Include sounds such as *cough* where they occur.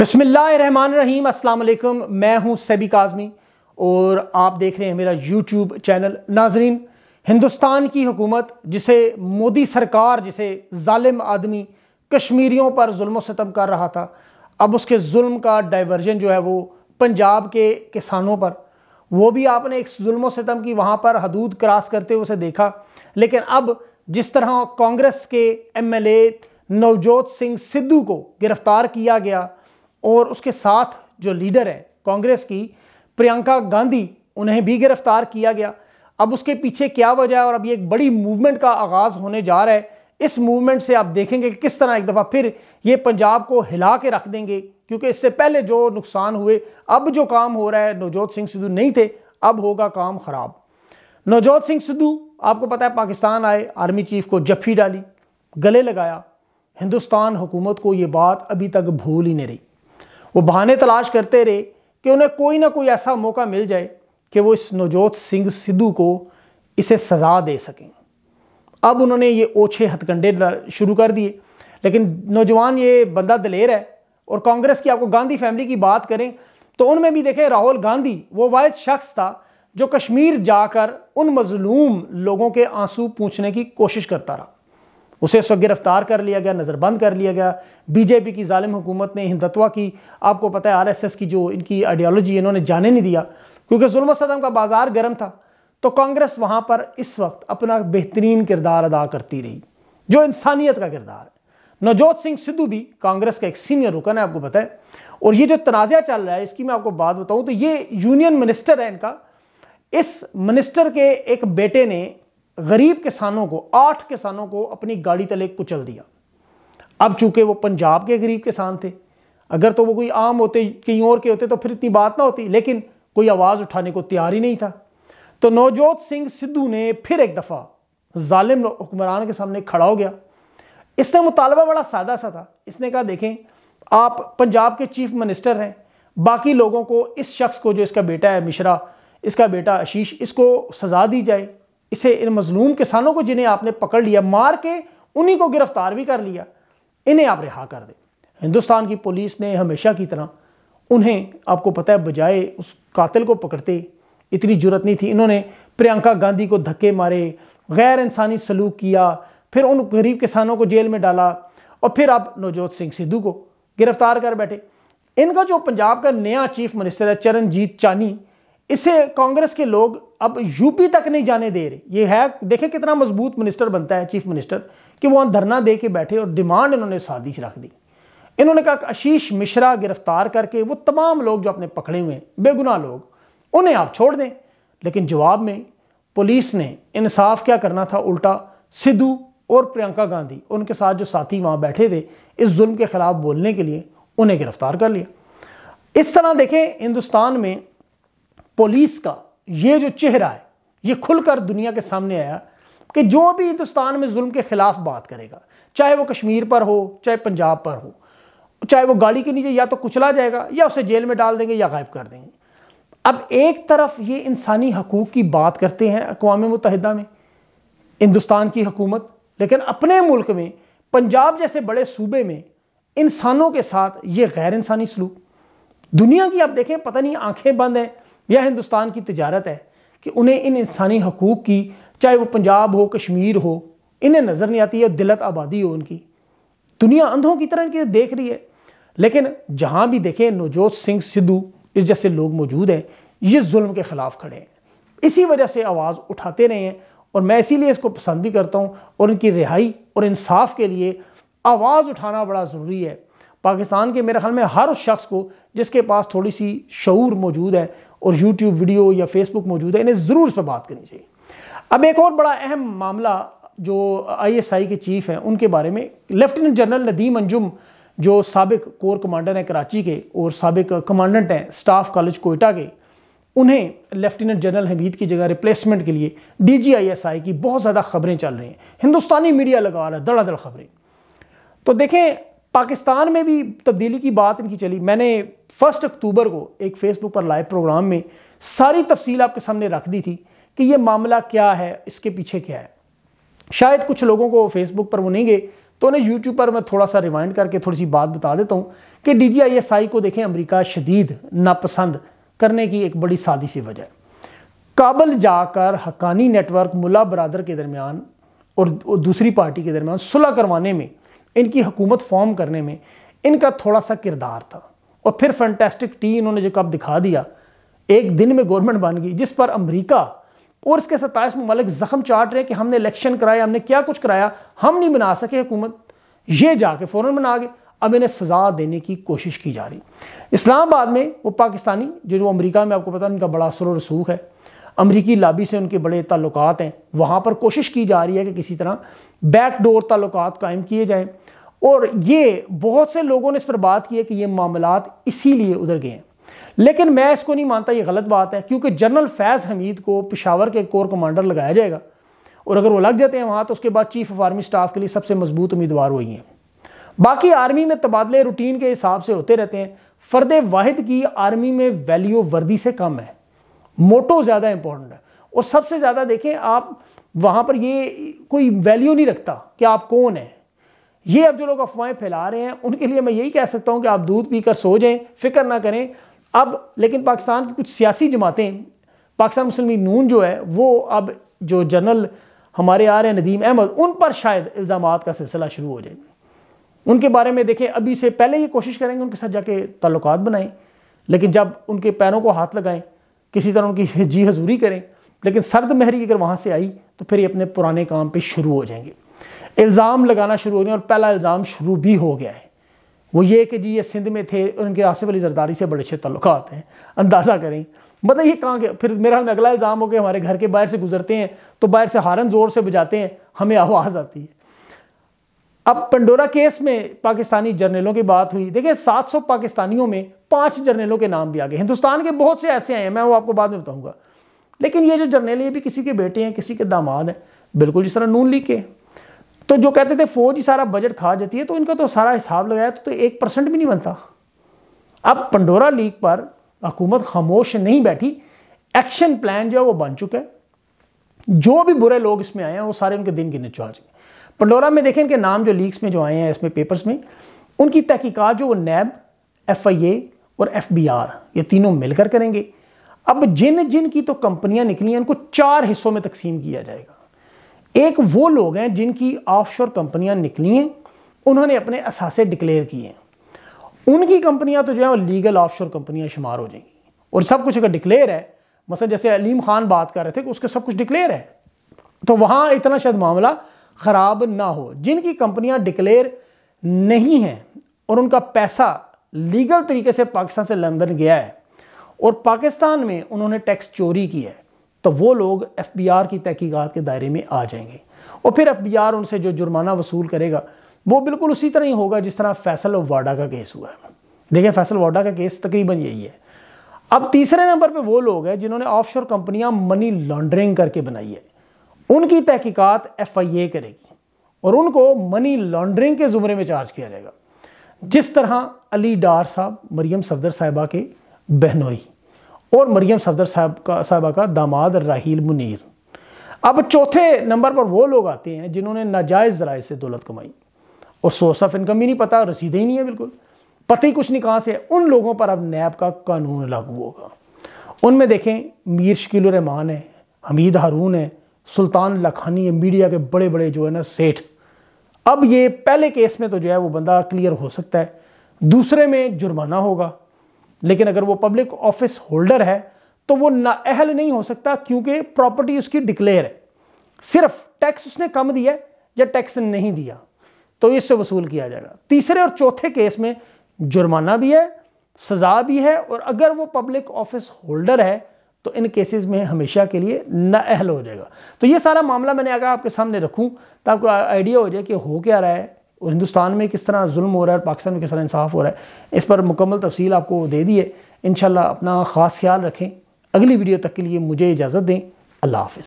बसमिल्लाम असलकम मैं हूं सेबी काजमी और आप देख रहे हैं मेरा यूट्यूब चैनल नाजरीन हिंदुस्तान की हुकूमत जिसे मोदी सरकार जिसे ालिम आदमी कश्मीरियों पर म सितम कर रहा था अब उसके जुल्म का डाइवर्जन जो है वो पंजाब के किसानों पर वो भी आपने एक जुल्म सितम की वहाँ पर हदूद क्रॉस करते हुए उसे देखा लेकिन अब जिस तरह कांग्रेस के M L A Navjot Singh Sidhu को गिरफ्तार किया गया और उसके साथ जो लीडर हैं कांग्रेस की प्रियंका गांधी उन्हें भी गिरफ्तार किया गया अब उसके पीछे क्या वजह है और अब ये एक बड़ी मूवमेंट का आगाज़ होने जा रहा है इस मूवमेंट से आप देखेंगे कि किस तरह एक दफ़ा फिर ये पंजाब को हिला के रख देंगे क्योंकि इससे पहले जो नुकसान हुए अब जो काम हो रहा है नवजोत सिंह सिद्धू नहीं थे अब होगा काम ख़राब नवजोत सिंह सिद्धू आपको पता है पाकिस्तान आए आर्मी चीफ को जफ्फी डाली गले लगाया हिंदुस्तान हुकूमत को ये बात अभी तक भूल ही नहीं रही वो बहाने तलाश करते रहे कि उन्हें कोई ना कोई ऐसा मौका मिल जाए कि वो इस नवजोत सिंह सिद्धू को इसे सज़ा दे सकें अब उन्होंने ये ओछे हथकंडे शुरू कर दिए लेकिन नौजवान ये बंदा दलेर है और कांग्रेस की आपको गांधी फैमिली की बात करें तो उनमें भी देखें राहुल गांधी वो वायद शख्स था जो कश्मीर जाकर उन मजलूम लोगों के आंसू पूछने की कोशिश करता रहा उसे उस वक्त गिरफ्तार कर लिया गया नज़रबंद कर लिया गया बीजेपी की ालिम हुकूमत ने हिंदुत्वा की आपको पता है आरएसएस की जो इनकी आइडियालॉजी इन्होंने जाने नहीं दिया क्योंकि सदम का बाज़ार गर्म था तो कांग्रेस वहाँ पर इस वक्त अपना बेहतरीन किरदार अदा करती रही जो इंसानियत का किरदार है नवजोत सिंह सिद्धू भी कांग्रेस का एक सीनियर रुकन है आपको पता है और ये जो तनाज़ा चल रहा है इसकी मैं आपको बात बताऊँ तो ये यूनियन मिनिस्टर है इनका इस मिनिस्टर के एक बेटे ने गरीब किसानों को आठ किसानों को अपनी गाड़ी तले कुचल दिया अब चूंकि वो पंजाब के गरीब किसान थे अगर तो वो कोई आम होते कहीं और के होते तो फिर इतनी बात ना होती लेकिन कोई आवाज़ उठाने को तैयार ही नहीं था तो नवजोत सिंह सिद्धू ने फिर एक दफ़ा ालिम हुक्मरान के सामने खड़ा हो गया इससे मुतालबा बड़ा सादा सा था इसने कहा देखें आप पंजाब के चीफ मिनिस्टर हैं बाकी लोगों को इस शख्स को जो इसका बेटा है मिश्रा इसका बेटा आशीष इसको सज़ा दी जाए इसे इन मजलूम किसानों को जिन्हें आपने पकड़ लिया मार के उन्हीं को गिरफ्तार भी कर लिया इन्हें आप रिहा कर दें हिंदुस्तान की पुलिस ने हमेशा की तरह उन्हें आपको पता है बजाय उस कातिल को पकड़ते इतनी जरूरत नहीं थी इन्होंने प्रियंका गांधी को धक्के मारे गैर इंसानी सलूक किया फिर उन गरीब किसानों को जेल में डाला और फिर आप नवजोत सिंह सिद्धू को गिरफ्तार कर बैठे इनका जो पंजाब का नया चीफ मिनिस्टर है चरणजीत चानी इसे कांग्रेस के लोग अब यूपी तक नहीं जाने दे रहे ये है देखे कितना मजबूत मिनिस्टर बनता है चीफ मिनिस्टर कि वो धरना दे के बैठे और डिमांड इन्होंने साजिश रख दी इन्होंने कहा आशीष मिश्रा गिरफ्तार करके वो तमाम लोग जो अपने पकड़े हुए बेगुना लोग उन्हें आप छोड़ दें लेकिन जवाब में पुलिस ने इंसाफ क्या करना था उल्टा सिद्धू और प्रियंका गांधी उनके साथ जो साथी वहाँ बैठे थे इस जुल्म के खिलाफ बोलने के लिए उन्हें गिरफ्तार कर लिया इस तरह देखें हिंदुस्तान में पुलिस का ये जो चेहरा है ये खुलकर दुनिया के सामने आया कि जो भी हिंदुस्तान में जुल्म के खिलाफ बात करेगा चाहे वो कश्मीर पर हो चाहे पंजाब पर हो चाहे वो गाड़ी के नीचे या तो कुचला जाएगा या उसे जेल में डाल देंगे या गायब कर देंगे अब एक तरफ ये इंसानी हकूक़ की बात करते हैं अकवा मुतहदा में हिंदुस्तान की हकूमत लेकिन अपने मुल्क में पंजाब जैसे बड़े सूबे में इंसानों के साथ ये गैर इंसानी सलूक दुनिया की आप देखें पता नहीं आंखें बंद हैं यह हिंदुस्तान की तजारत है कि उन्हें इन इंसानी हकूक़ की चाहे वो पंजाब हो कश्मीर हो इन्हें नज़र नहीं आती है दिलत आबादी हो उनकी दुनिया अंधों की तरह इनकी देख रही है लेकिन जहाँ भी देखें नवजोत सिंह सिद्धू इस जैसे लोग मौजूद हैं ये जुल्म के ख़िलाफ़ खड़े हैं इसी वजह से आवाज़ उठाते रहे हैं और मैं इसीलिए इसको पसंद भी करता हूँ और इनकी रिहाई और इंसाफ के लिए आवाज़ उठाना बड़ा ज़रूरी है पाकिस्तान के मेरे ख्याल में हर उस शख्स को जिसके पास थोड़ी सी शूर मौजूद है और यूट्यूब वीडियो या फेसबुक मौजूद है इन्हें ज़रूर इस पर बात करनी चाहिए अब एक और बड़ा अहम मामला जो आईएसआई के चीफ हैं उनके बारे में लेफ्टिनेंट जनरल नदीम अंजुम जो सबक कोर कमांडर हैं कराची के और सबक कमांडेंट हैं स्टाफ कॉलेज कोयटा के उन्हें लेफ्टिनेंट जनरल हमीद की जगह रिप्लेसमेंट के लिए D G I S I की बहुत ज़्यादा खबरें चल रही हैं हिंदुस्तानी मीडिया लगा रहा है दड़ खबरें तो देखें पाकिस्तान में भी तब्दीली की बात इनकी चली मैंने फर्स्ट अक्टूबर को एक फेसबुक पर लाइव प्रोग्राम में सारी तफसील आपके सामने रख दी थी कि ये मामला क्या है इसके पीछे क्या है शायद कुछ लोगों को फेसबुक पर वो नहीं गए तो उन्हें यूट्यूब पर मैं थोड़ा सा रिमाइंड करके थोड़ी सी बात बता देता हूँ कि D G I S I को देखें अमरीका शदीद नापसंद करने की एक बड़ी सादी सी वजह काबल जाकर हकानी नेटवर्क मुला बरदर के दरमियान और दूसरी पार्टी के दरमियान सुलह करवाने में इनकी हुकूमत फॉर्म करने में इनका थोड़ा सा किरदार था और फिर फैंटेस्टिक टी इन्होंने जो कब दिखा दिया एक दिन में गवर्नमेंट बन गई जिस पर अमरीका और इसके सत्ताईस ममालिक जख्म चाट रहे कि हमने इलेक्शन कराया हमने क्या कुछ कराया हम नहीं बना सके हुकूमत ये जाके फ़ौरन बना गए अब इन्हें सज़ा देने की कोशिश की जा रही इस्लामाबाद में वो पाकिस्तानी जो जो अमरीका में आपको पता है उनका बड़ा असर रसूख है अमरीकी लाबी से उनके बड़े ताल्लुक हैं वहाँ पर कोशिश की जा रही है कि किसी तरह बैकडोर ताल्लुक कायम किए जाएँ और ये बहुत से लोगों ने इस पर बात की है कि ये मामला इसी लिए उधर गए हैं लेकिन मैं इसको नहीं मानता ये गलत बात है क्योंकि जनरल फैज़ हमीद को पिशावर के कोर कमांडर लगाया जाएगा और अगर वो लग जाते हैं वहाँ तो उसके बाद चीफ ऑफ आर्मी स्टाफ के लिए सबसे मजबूत उम्मीदवार वही हैं बाकी आर्मी में तबादले रूटीन के हिसाब से होते रहते हैं फर्द वाहिद की आर्मी में वैल्यू वर्दी से कम है मोटो ज़्यादा इंपॉर्टेंट है और सबसे ज़्यादा देखें आप वहाँ पर ये कोई वैल्यू नहीं रखता कि आप कौन हैं ये अब जो लोग अफवाहें फैला रहे हैं उनके लिए मैं यही कह सकता हूँ कि आप दूध पीकर सो जाएं फिक्र ना करें अब लेकिन पाकिस्तान की कुछ सियासी जमातें पाकिस्तान मुस्लिम नून जो है वो अब जो जनरल हमारे आ रहे हैं नदीम अहमद उन पर शायद इल्ज़ाम का सिलसिला शुरू हो जाए उनके बारे में देखें अभी से पहले ये कोशिश करेंगे उनके साथ जाके ताल्लुक बनाएं लेकिन जब उनके पैरों को हाथ लगाएं किसी तरह उनकी *laughs* जी हजूरी करें लेकिन सर्द महरी अगर वहाँ से आई तो फिर ये अपने पुराने काम पर शुरू हो जाएंगे इल्ज़ाम लगाना शुरू हो गया और पहला इल्ज़ाम शुरू भी हो गया है वो ये कि जी ये सिंध में थे और उनके आसिफ अली जरदारी से बड़े अच्छे तल्लुक हैं अंदाज़ा करें मतलब ये कहाँ गया फिर मेरा में अगला इल्ज़ाम हो गया हमारे घर के बाहर से गुजरते हैं तो बाहर से हारन ज़ोर से बजाते हैं हमें आवाज़ आती है अब पंडोरा केस में पाकिस्तानी जर्नलों की बात हुई देखिए 700 पाकिस्तानियों में पांच जर्नलों के नाम भी आ गए हिंदुस्तान के बहुत से ऐसे आए हैं मैं वो आपको बाद में बताऊंगा लेकिन ये जो जर्नल ये भी किसी के बेटे हैं किसी के दामाद हैं बिल्कुल जिस तरह नून लीग के तो जो कहते थे फौज ही सारा बजट खा जाती है तो इनका तो सारा हिसाब लगाया तो, तो एक परसेंट भी नहीं बनता अब पंडोरा लीग पर हुकूमत खामोश नहीं बैठी एक्शन प्लान जो है वो बन चुका है जो भी बुरे लोग इसमें आए हैं वो सारे उनके दिन गिने चुहा हैं पंडोरा में देखें इनके नाम जो लीक्स में जो आए हैं इसमें पेपर्स में उनकी तहकीकत जो वो नैब एफ और एफ ये तीनों मिलकर करेंगे अब जिन जिन की तो कंपनियां निकली हैं उनको चार हिस्सों में तकसीम किया जाएगा एक वो लोग हैं जिनकी ऑफशोर कंपनियां निकली हैं उन्होंने अपने असासे डिक्लेयर किए हैं उनकी कंपनियां तो जो है वो लीगल ऑफशोर कंपनियां शुमार हो जाएंगी और सब कुछ अगर डिक्लेयर है मसलन जैसे अलीम खान बात कर रहे थे कि उसका सब कुछ डिक्लेयर है तो वहां इतना शायद मामला ख़राब ना हो जिनकी कंपनियां डिक्लेयर नहीं हैं और उनका पैसा लीगल तरीके से पाकिस्तान से लंदन गया है और पाकिस्तान में उन्होंने टैक्स चोरी की है तो वो लोग एफ की तहकीकत के दायरे में आ जाएंगे और फिर एफ उनसे जो जुर्माना वसूल करेगा वो बिल्कुल उसी तरह ही होगा जिस तरह फैसल वाडा का केस हुआ है देखिए फैसल वाडा का केस तकरीबन यही है अब तीसरे नंबर पे वो लोग हैं जिन्होंने ऑफशोर कंपनियां मनी लॉन्ड्रिंग करके बनाई है उनकी तहकीकत एफ आई ए करेगी और उनको मनी लॉन्ड्रिंग के जुमरे में चार्ज किया जाएगा जिस तरह अली डार साहब मरियम सफदर साहिबा के बहनोई और मरियम सफदर साहब का साहबा का दामाद राहील मुनीर अब चौथे नंबर पर वो लोग आते हैं जिन्होंने नाजायज़ ज़राए से दौलत कमाई और सोर्स ऑफ इनकम ही नहीं पता रसीदें ही नहीं है बिल्कुल पता ही कुछ नहीं कहाँ से है उन लोगों पर अब नैब का कानून लागू होगा उनमें देखें मीर शकील रहमान है हमीद हारून है सुल्तान लखानी है मीडिया के बड़े बड़े जो है ना सेठ अब ये पहले केस में तो जो है वो बंदा क्लियर हो सकता है दूसरे में जुर्माना होगा लेकिन अगर वो पब्लिक ऑफिस होल्डर है तो वो नाअहल नहीं हो सकता क्योंकि प्रॉपर्टी उसकी डिक्लेयर है सिर्फ टैक्स उसने कम दिया या टैक्स नहीं दिया तो इससे वसूल किया जाएगा तीसरे और चौथे केस में जुर्माना भी है सजा भी है और अगर वो पब्लिक ऑफिस होल्डर है तो इन केसेस में हमेशा के लिए नाअहल हो जाएगा तो ये सारा मामला मैंने अगर आपके सामने रखूं तो आपको आइडिया हो जाए कि हो क्या रहा है और हिंदुस्तान में किस तरह जुल्म हो रहा है और पाकिस्तान में किस तरह इंसाफ हो रहा है इस पर मुकम्मल तफसील आपको दे दी है इन अपना ख़ास ख्याल रखें अगली वीडियो तक के लिए मुझे इजाज़त दें अल्लाह हाफ़